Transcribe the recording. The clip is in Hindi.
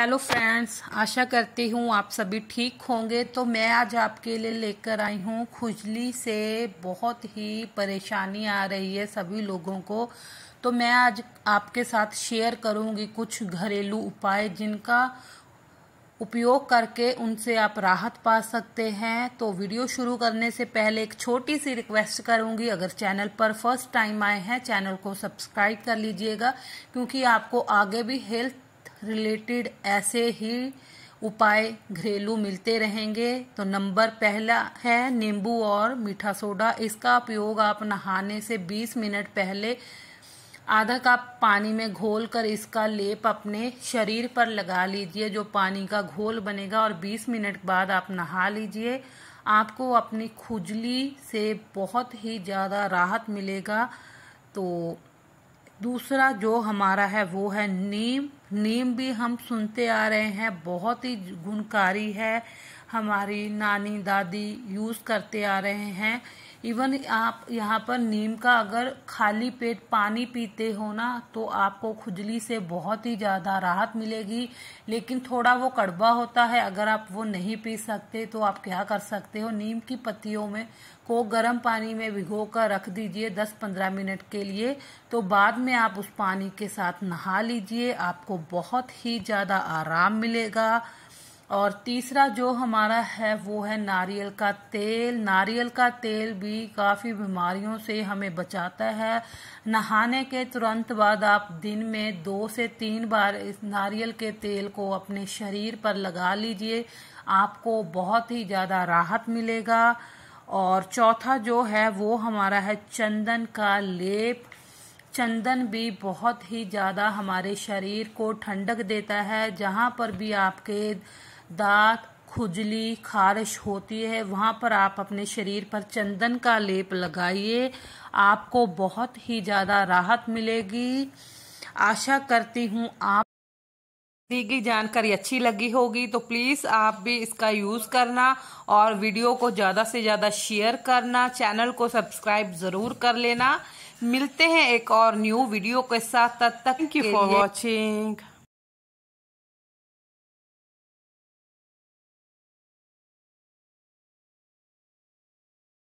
हेलो फ्रेंड्स आशा करती हूँ आप सभी ठीक होंगे तो मैं आज आपके लिए लेकर आई हूँ खुजली से बहुत ही परेशानी आ रही है सभी लोगों को तो मैं आज आपके साथ शेयर करूँगी कुछ घरेलू उपाय जिनका उपयोग करके उनसे आप राहत पा सकते हैं तो वीडियो शुरू करने से पहले एक छोटी सी रिक्वेस्ट करूंगी अगर चैनल पर फर्स्ट टाइम आए हैं चैनल को सब्सक्राइब कर लीजिएगा क्योंकि आपको आगे भी हेल्थ रिलेटेड ऐसे ही उपाय घरेलू मिलते रहेंगे तो नंबर पहला है नींबू और मीठा सोडा इसका उपयोग आप नहाने से 20 मिनट पहले आधा कप पानी में घोल कर इसका लेप अपने शरीर पर लगा लीजिए जो पानी का घोल बनेगा और 20 मिनट बाद आप नहा लीजिए आपको अपनी खुजली से बहुत ही ज़्यादा राहत मिलेगा तो दूसरा जो हमारा है वो है नीम नीम भी हम सुनते आ रहे हैं बहुत ही गुणकारी है हमारी नानी दादी यूज़ करते आ रहे हैं इवन आप यहाँ पर नीम का अगर खाली पेट पानी पीते हो ना तो आपको खुजली से बहुत ही ज़्यादा राहत मिलेगी लेकिन थोड़ा वो कड़वा होता है अगर आप वो नहीं पी सकते तो आप क्या कर सकते हो नीम की पत्तियों में को गर्म पानी में भिगो कर रख दीजिए 10-15 मिनट के लिए तो बाद में आप उस पानी के साथ नहा लीजिए आपको बहुत ही ज़्यादा आराम मिलेगा और तीसरा जो हमारा है वो है नारियल का तेल नारियल का तेल भी काफ़ी बीमारियों से हमें बचाता है नहाने के तुरंत बाद आप दिन में दो से तीन बार इस नारियल के तेल को अपने शरीर पर लगा लीजिए आपको बहुत ही ज़्यादा राहत मिलेगा और चौथा जो है वो हमारा है चंदन का लेप चंदन भी बहुत ही ज़्यादा हमारे शरीर को ठंडक देता है जहाँ पर भी आपके दांत खुजली खारिश होती है वहाँ पर आप अपने शरीर पर चंदन का लेप लगाइए आपको बहुत ही ज़्यादा राहत मिलेगी आशा करती हूँ आप दी गई जानकारी अच्छी लगी होगी तो प्लीज़ आप भी इसका यूज़ करना और वीडियो को ज़्यादा से ज़्यादा शेयर करना चैनल को सब्सक्राइब ज़रूर कर लेना मिलते हैं एक और न्यू वीडियो के साथ तब तक, यू फॉर वॉचिंग